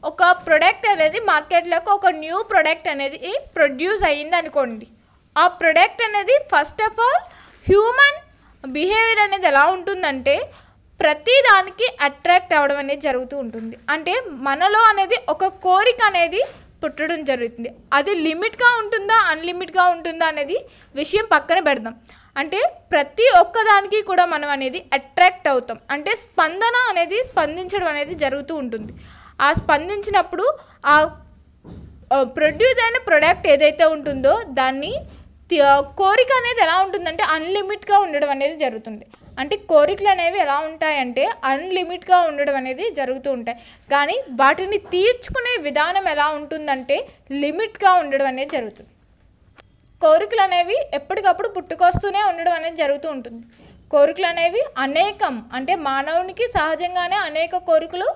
ఒక ప్రొడక్ట్ అనేది మార్కెట్లోకి ఒక న్యూ ప్రొడక్ట్ అనేది ప్రొడ్యూస్ అయ్యింది అనుకోండి ఆ ప్రొడక్ట్ అనేది first of all human behaviour అనేది ఎలా ఉంటుందంటే ప్రతి దానికి అట్రాక్ట్ అవ్వడం అనేది జరుగుతూ ఉంటుంది అంటే మనలో అనేది ఒక కోరిక అనేది పుట్టడం జరుగుతుంది అది లిమిట్గా ఉంటుందా అన్లిమిట్గా ఉంటుందా అనేది విషయం పక్కన పెడదాం అంటే ప్రతి ఒక్కదానికి కూడా మనం అనేది అట్రాక్ట్ అవుతాం అంటే స్పందన అనేది స్పందించడం అనేది జరుగుతూ ఉంటుంది ఆ స్పందించినప్పుడు ఆ ప్రొడ్యూస్ అయిన ప్రొడక్ట్ ఏదైతే ఉంటుందో దాన్ని కోరిక అనేది ఎలా ఉంటుందంటే అన్లిమిట్గా ఉండడం అనేది జరుగుతుంది అంటే కోరికలు అనేవి ఎలా ఉంటాయంటే అన్లిమిట్గా ఉండడం అనేది జరుగుతూ ఉంటాయి కానీ వాటిని తీర్చుకునే విధానం ఎలా ఉంటుందంటే లిమిట్గా ఉండడం అనేది జరుగుతుంది కోరికలు అనేవి ఎప్పటికప్పుడు పుట్టుకొస్తూనే ఉండడం అనేది జరుగుతూ ఉంటుంది కోరికలు అనేవి అనేకం అంటే మానవునికి సహజంగానే అనేక కోరికలు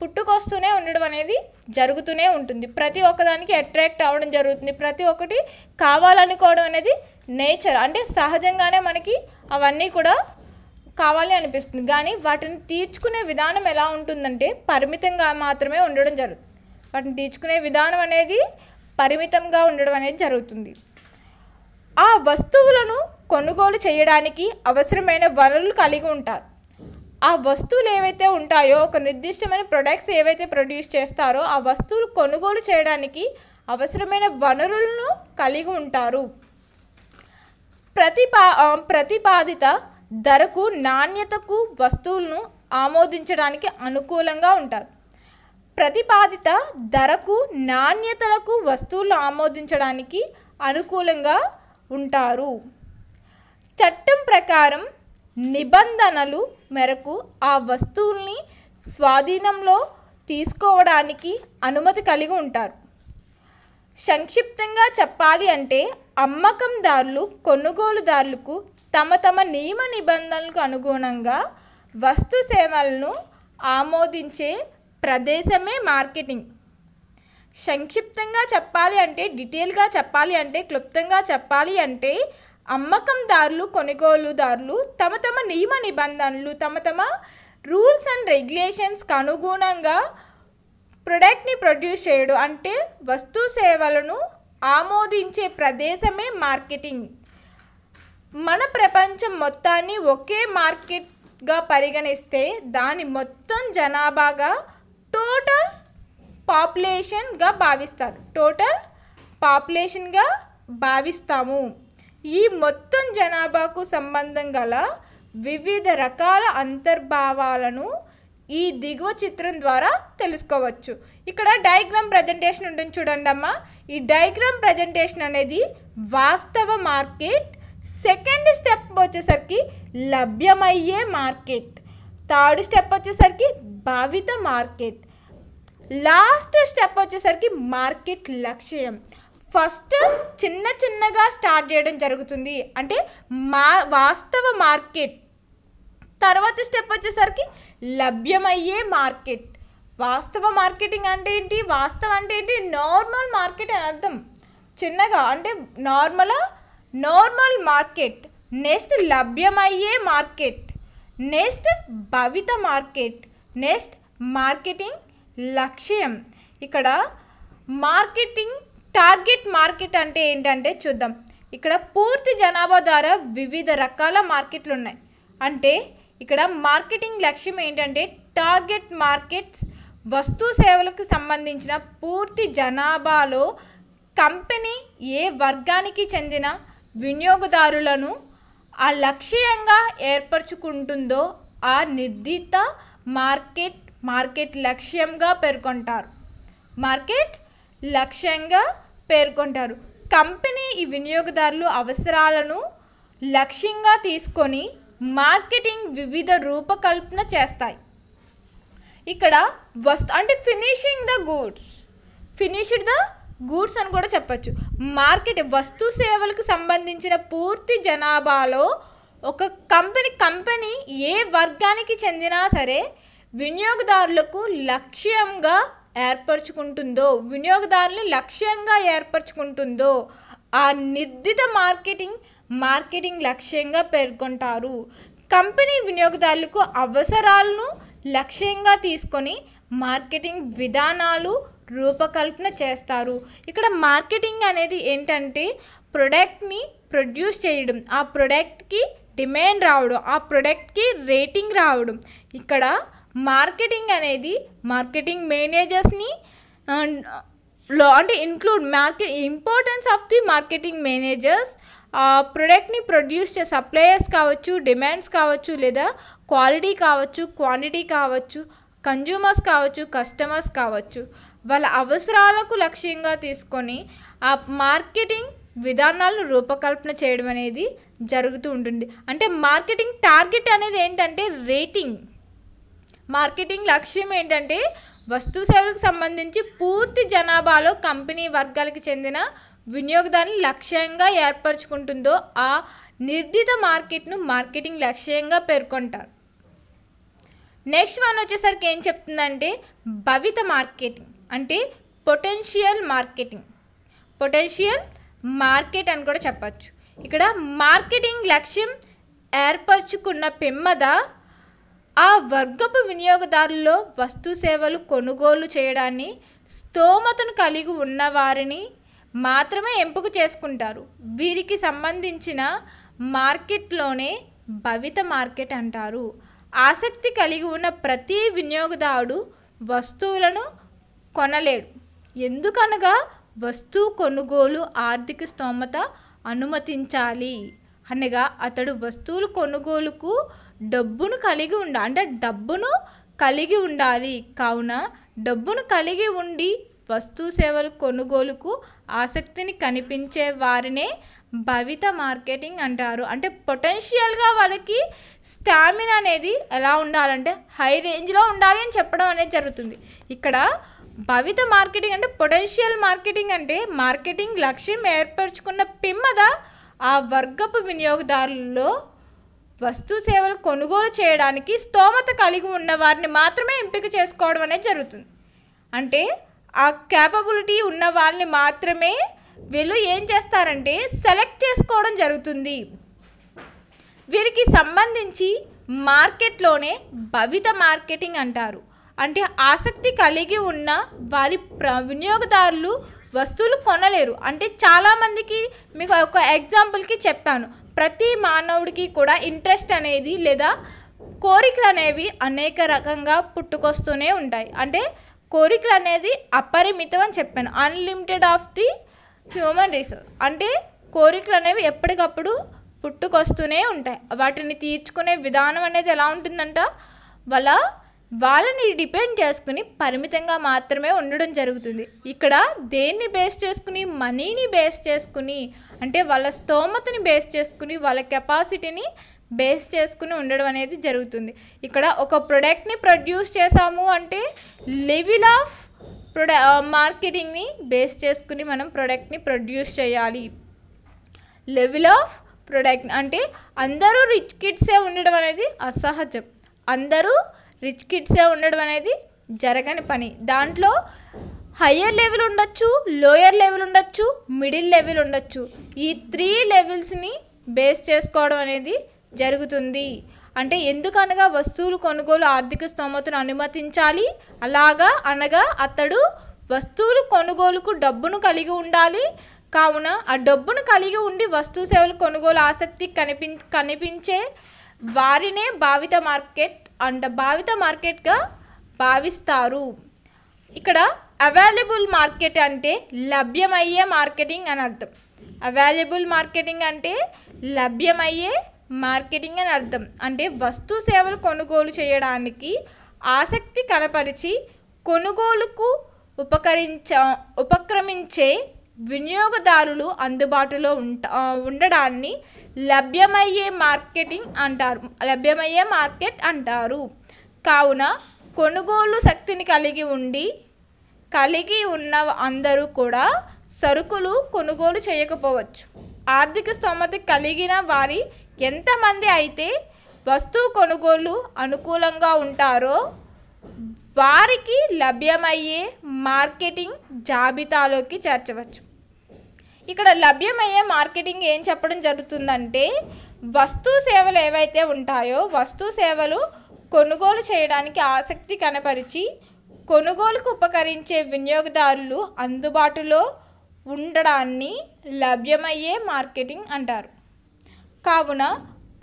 పుట్టుకొస్తూనే ఉండడం అనేది జరుగుతూనే ఉంటుంది ప్రతి ఒక్కదానికి అట్రాక్ట్ అవ్వడం జరుగుతుంది ప్రతి ఒక్కటి కావాలనుకోవడం అనేది నేచర్ అంటే సహజంగానే మనకి అవన్నీ కూడా కావాలి అనిపిస్తుంది కానీ వాటిని తీర్చుకునే విధానం ఎలా ఉంటుందంటే పరిమితంగా మాత్రమే ఉండడం జరుగుతుంది వాటిని తీర్చుకునే విధానం అనేది పరిమితంగా ఉండడం అనేది జరుగుతుంది ఆ వస్తువులను కొనుగోలు చేయడానికి అవసరమైన వనరులు కలిగి ఉంటారు ఆ వస్తువులు ఏవైతే ఉంటాయో ఒక నిర్దిష్టమైన ప్రొడక్ట్స్ ఏవైతే ప్రొడ్యూస్ చేస్తారో ఆ వస్తువులు కొనుగోలు చేయడానికి అవసరమైన వనరులను కలిగి ఉంటారు ప్రతిపా ప్రతిపాదిత ధరకు నాణ్యతకు వస్తువులను ఆమోదించడానికి అనుకూలంగా ఉంటారు ప్రతిపాదిత ధరకు నాణ్యతలకు వస్తువులు ఆమోదించడానికి అనుకూలంగా ఉంటారు చట్టం ప్రకారం నిబంధనలు మేరకు ఆ వస్తువుల్ని స్వాధీనంలో తీసుకోవడానికి అనుమతి కలిగి ఉంటారు సంక్షిప్తంగా చెప్పాలి అంటే అమ్మకందారులు కొనుగోలుదారులకు తమ తమ నియమ నిబంధనలకు అనుగుణంగా వస్తు సేవలను ఆమోదించే ప్రదేశమే మార్కెటింగ్ సంక్షిప్తంగా చెప్పాలి అంటే డీటెయిల్గా చెప్పాలి అంటే క్లుప్తంగా చెప్పాలి అంటే అమ్మకందారులు కొనుగోలుదారులు తమ తమ నియమ నిబంధనలు తమ తమ రూల్స్ అండ్ రెగ్యులేషన్స్కి అనుగుణంగా ప్రొడక్ట్ని ప్రొడ్యూస్ చేయడం అంటే వస్తు సేవలను ఆమోదించే ప్రదేశమే మార్కెటింగ్ మన ప్రపంచం మొత్తాన్ని ఒకే మార్కెట్గా పరిగణిస్తే దాని మొత్తం జనాభాగా టోటల్ పాపులేషన్గా భావిస్తారు టోటల్ పాపులేషన్గా భావిస్తాము ఈ మొత్తం జనాభాకు సంబంధం గల వివిధ రకాల అంతర్భావాలను ఈ దిగువ చిత్రం ద్వారా తెలుసుకోవచ్చు ఇక్కడ డయాగ్రామ్ ప్రజెంటేషన్ ఉంటుంది చూడండి అమ్మ ఈ డయాగ్రామ్ ప్రజెంటేషన్ అనేది వాస్తవ మార్కెట్ సెకండ్ స్టెప్ వచ్చేసరికి లభ్యమయ్యే మార్కెట్ థర్డ్ స్టెప్ వచ్చేసరికి భావిత మార్కెట్ లాస్ట్ స్టెప్ వచ్చేసరికి మార్కెట్ లక్ష్యం ఫస్ట్ చిన్న చిన్నగా స్టార్ట్ చేయడం జరుగుతుంది అంటే మా వాస్తవ మార్కెట్ తర్వాత స్టెప్ వచ్చేసరికి లభ్యమయ్యే మార్కెట్ వాస్తవ మార్కెటింగ్ అంటే ఏంటి వాస్తవం అంటే ఏంటి నార్మల్ మార్కెట్ అని అర్థం చిన్నగా అంటే నార్మల్గా నార్మల్ మార్కెట్ నెక్స్ట్ లభ్యమయ్యే మార్కెట్ నెక్స్ట్ భవిత మార్కెట్ నెక్స్ట్ మార్కెటింగ్ లక్ష్యం ఇక్కడ మార్కెటింగ్ టార్గెట్ మార్కెట్ అంటే ఏంటంటే చూద్దాం ఇక్కడ పూర్తి జనాభా ద్వారా వివిధ రకాల మార్కెట్లు ఉన్నాయి అంటే ఇక్కడ మార్కెటింగ్ లక్ష్యం ఏంటంటే టార్గెట్ మార్కెట్స్ వస్తు సేవలకు సంబంధించిన పూర్తి జనాభాలో కంపెనీ ఏ వర్గానికి చెందిన వినియోగదారులను ఆ లక్ష్యంగా ఏర్పరచుకుంటుందో ఆ నిర్దిత మార్కెట్ మార్కెట్ లక్ష్యంగా పేర్కొంటారు మార్కెట్ లక్ష్యంగా పేర్కొంటారు కంపెనీ ఈ వినియోగదారులు అవసరాలను లక్ష్యంగా తీసుకొని మార్కెటింగ్ వివిధ రూపకల్పన చేస్తాయి ఇక్కడ వస్తు అంటే finishing the goods finished the goods అని కూడా చెప్పచ్చు మార్కెట్ వస్తు సేవలకు సంబంధించిన పూర్తి జనాభాలో ఒక కంపెనీ కంపెనీ ఏ వర్గానికి చెందినా సరే వినియోగదారులకు లక్ష్యంగా ఏర్పరచుకుంటుందో వినియోగదారులు లక్ష్యంగా ఏర్పరచుకుంటుందో ఆ నిర్దిత మార్కెటింగ్ మార్కెటింగ్ లక్ష్యంగా పేర్కొంటారు కంపెనీ వినియోగదారులకు అవసరాలను లక్ష్యంగా తీసుకొని మార్కెటింగ్ విధానాలు రూపకల్పన చేస్తారు ఇక్కడ మార్కెటింగ్ అనేది ఏంటంటే ప్రొడక్ట్ని ప్రొడ్యూస్ చేయడం ఆ ప్రొడక్ట్కి డిమాండ్ రావడం ఆ ప్రొడక్ట్కి రేటింగ్ రావడం ఇక్కడ మార్కెటింగ్ అనేది మార్కెటింగ్ మేనేజర్స్ని లో అంటే include market importance of the marketing managers ఆ ప్రొడక్ట్ని ప్రొడ్యూస్ చే సప్లయర్స్ కావచ్చు డిమాండ్స్ కావచ్చు లేదా క్వాలిటీ కావచ్చు క్వాంటిటీ కావచ్చు కన్జ్యూమర్స్ కావచ్చు కస్టమర్స్ కావచ్చు వాళ్ళ అవసరాలకు లక్ష్యంగా తీసుకొని ఆ మార్కెటింగ్ విధానాలను రూపకల్పన చేయడం అనేది జరుగుతూ ఉంటుంది అంటే మార్కెటింగ్ టార్గెట్ అనేది ఏంటంటే రేటింగ్ మార్కెటింగ్ లక్ష్యం ఏంటంటే వస్తు సేవలకు సంబంధించి పూర్తి జనాభాలో కంపెనీ వర్గాలకు చెందిన వినియోగదారుని లక్ష్యంగా ఏర్పరచుకుంటుందో ఆ నిర్దిత మార్కెట్ను మార్కెటింగ్ లక్ష్యంగా పేర్కొంటారు నెక్స్ట్ వన్ వచ్చేసరికి ఏం చెప్తుందంటే భవిత మార్కెటింగ్ అంటే పొటెన్షియల్ మార్కెటింగ్ పొటెన్షియల్ మార్కెట్ అని కూడా చెప్పచ్చు ఇక్కడ మార్కెటింగ్ లక్ష్యం ఏర్పరచుకున్న పిమ్మద ఆ వర్గపు వినియోగదారుల్లో వస్తు సేవలు కొనుగోలు చేయడాన్ని స్తోమతను కలిగి ఉన్నవారిని మాత్రమే ఎంపిక చేసుకుంటారు వీరికి సంబంధించిన మార్కెట్లోనే భవిత మార్కెట్ అంటారు ఆసక్తి కలిగి ఉన్న ప్రతి వినియోగదారుడు వస్తువులను కొనలేడు ఎందుకనగా వస్తువు కొనుగోలు ఆర్థిక స్తోమత అనుమతించాలి అనగా అతడు వస్తువులు కొనుగోలుకు డబ్బును కలిగి ఉండ అంటే డబ్బును కలిగి ఉండాలి కావున డబ్బును కలిగి ఉండి వస్తు సేవల కొనుగోలుకు ఆసక్తిని కనిపించే వారినే భవిత మార్కెటింగ్ అంటారు అంటే పొటెన్షియల్గా వాళ్ళకి స్టామినా అనేది ఎలా ఉండాలంటే హై రేంజ్లో ఉండాలి అని చెప్పడం అనేది జరుగుతుంది ఇక్కడ భవిత మార్కెటింగ్ అంటే పొటెన్షియల్ మార్కెటింగ్ అంటే మార్కెటింగ్ లక్ష్యం ఏర్పరచుకున్న పిమ్మద ఆ వర్గపు వినియోగదారులలో వస్తు సేవలు కొనుగోలు చేయడానికి స్తోమత కలిగి ఉన్న వారిని మాత్రమే ఎంపిక చేసుకోవడం అనేది జరుగుతుంది అంటే ఆ క్యాపబిలిటీ ఉన్న వాళ్ళని మాత్రమే వీళ్ళు ఏం చేస్తారంటే సెలెక్ట్ చేసుకోవడం జరుగుతుంది వీరికి సంబంధించి మార్కెట్లోనే భవిత మార్కెటింగ్ అంటారు అంటే ఆసక్తి కలిగి ఉన్న వారి ప్ర వినియోగదారులు వస్తువులు కొనలేరు అంటే చాలామందికి మీకు ఒక ఎగ్జాంపుల్కి చెప్పాను ప్రతి మానవుడికి కూడా ఇంట్రెస్ట్ అనేది లేదా కోరికలు అనేవి అనేక రకంగా పుట్టుకొస్తూనే ఉంటాయి అంటే కోరికలు అనేది అపరిమితం అని చెప్పాను unlimited of the human resource అంటే కోరికలు అనేవి ఎప్పటికప్పుడు పుట్టుకొస్తూనే ఉంటాయి వాటిని తీర్చుకునే విధానం అనేది ఎలా ఉంటుందంట వాళ్ళ వాళ్ళని డిపెండ్ చేసుకుని పరిమితంగా మాత్రమే ఉండడం జరుగుతుంది ఇక్కడ దేన్ని బేస్ చేసుకుని మనీని బేస్ చేసుకుని అంటే వాళ్ళ స్తోమతని బేస్ చేసుకుని వాళ్ళ కెపాసిటీని బేస్ చేసుకుని ఉండడం అనేది జరుగుతుంది ఇక్కడ ఒక ప్రొడక్ట్ని ప్రొడ్యూస్ చేసాము అంటే లెవెల్ ఆఫ్ ప్రొడ మార్కెటింగ్ని బేస్ చేసుకుని మనం ప్రొడక్ట్ని ప్రొడ్యూస్ చేయాలి లెవెల్ ఆఫ్ ప్రొడక్ట్ అంటే అందరూ రిచ్ కిడ్సే ఉండడం అనేది అసహజం అందరూ రిచ్ కిడ్సే ఉండడం అనేది జరగని పని దాంట్లో హయ్యర్ లెవెల్ ఉండొచ్చు లోయర్ లెవెల్ ఉండొచ్చు మిడిల్ లెవెల్ ఉండొచ్చు ఈ త్రీ లెవెల్స్ని బేస్ చేసుకోవడం అనేది జరుగుతుంది అంటే ఎందుకనగా వస్తువులు కొనుగోలు ఆర్థిక స్తోమతను అనుమతించాలి అలాగా అనగా అతడు వస్తువులు కొనుగోలుకు డబ్బును కలిగి ఉండాలి కావున ఆ డబ్బును కలిగి ఉండి వస్తు సేవలు కొనుగోలు ఆసక్తి కనిపి కనిపించే వారినే భావిత మార్కెట్ అండ్ భావిత మార్కెట్గా భావిస్తారు ఇక్కడ అవైలబుల్ మార్కెట్ అంటే లభ్యమయ్యే మార్కెటింగ్ అని అర్థం అవైలబుల్ మార్కెటింగ్ అంటే లభ్యమయ్యే మార్కెటింగ్ అని అర్థం అంటే వస్తు సేవలు కొనుగోలు చేయడానికి ఆసక్తి కనపరిచి కొనుగోలుకు ఉపకరించ ఉపక్రమించే వినియోగదారులు అందుబాటులో ఉంట ఉండడాన్ని లభ్యమయ్యే మార్కెటింగ్ అంటారు లభ్యమయ్యే మార్కెట్ అంటారు కావున కొనుగోలు శక్తిని కలిగి ఉండి కలిగి ఉన్న అందరూ కూడా సరుకులు కొనుగోలు చేయకపోవచ్చు ఆర్థిక స్థోమత కలిగిన వారి ఎంతమంది అయితే వస్తువు కొనుగోలు అనుకూలంగా ఉంటారో వారికి లభ్యమయ్యే మార్కెటింగ్ జాబితాలోకి చేర్చవచ్చు ఇక్కడ లభ్యమయ్యే మార్కెటింగ్ ఏం చెప్పడం జరుగుతుందంటే వస్తు సేవలు ఏవైతే ఉంటాయో వస్తు సేవలు కొనుగోలు చేయడానికి ఆసక్తి కనపరిచి కొనుగోలుకు ఉపకరించే వినియోగదారులు అందుబాటులో ఉండడాన్ని లభ్యమయ్యే మార్కెటింగ్ అంటారు కావున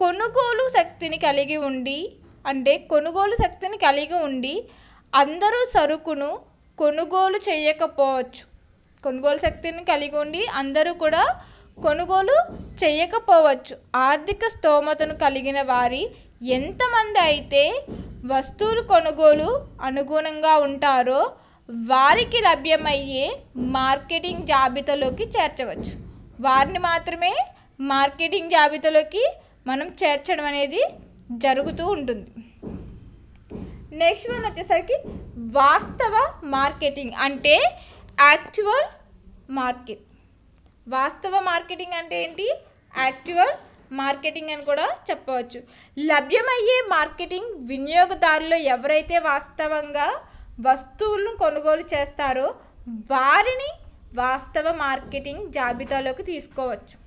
కొనుగోలు శక్తిని కలిగి ఉండి అంటే కొనుగోలు శక్తిని కలిగి ఉండి అందరూ సరుకును కొనుగోలు చేయకపోవచ్చు కొనుగోలు శక్తిని కలిగి ఉండి అందరూ కూడా కొనుగోలు చేయకపోవచ్చు ఆర్థిక స్తోమతను కలిగిన వారి ఎంతమంది అయితే వస్తువులు కొనుగోలు అనుగుణంగా ఉంటారో వారికి లభ్యమయ్యే మార్కెటింగ్ జాబితాలోకి చేర్చవచ్చు వారిని మాత్రమే మార్కెటింగ్ జాబితాలోకి మనం చేర్చడం అనేది జరుగుతూ ఉంటుంది నెక్స్ట్ వన్ వచ్చేసరికి వాస్తవ మార్కెటింగ్ అంటే యాక్చువల్ మార్కెట్ వాస్తవ మార్కెటింగ్ అంటే ఏంటి యాక్చువల్ మార్కెటింగ్ అని కూడా చెప్పవచ్చు లభ్యమయ్యే మార్కెటింగ్ వినియోగదారులు ఎవరైతే వాస్తవంగా వస్తువులను కొనుగోలు చేస్తారో వారిని వాస్తవ మార్కెటింగ్ జాబితాలోకి తీసుకోవచ్చు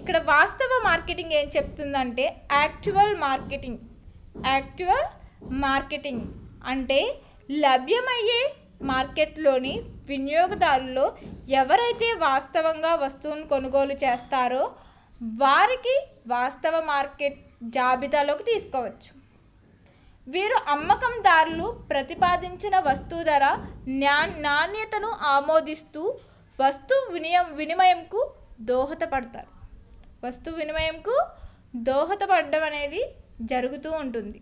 ఇక్కడ వాస్తవ మార్కెటింగ్ ఏం చెప్తుందంటే యాక్చువల్ మార్కెటింగ్ యాక్చువల్ మార్కెటింగ్ అంటే లభ్యమయ్యే మార్కెట్లోని వినియోగదారుల్లో ఎవరైతే వాస్తవంగా వస్తువును కొనుగోలు చేస్తారో వారికి వాస్తవ మార్కెట్ జాబితాలోకి తీసుకోవచ్చు వీరు అమ్మకందారులు ప్రతిపాదించిన వస్తువు ధర న్యా నాణ్యతను ఆమోదిస్తూ వస్తు వినియం వినిమయంకు దోహదపడతారు వస్తు వినిమయంకు దోహదపడడం అనేది జరుగుతూ ఉంటుంది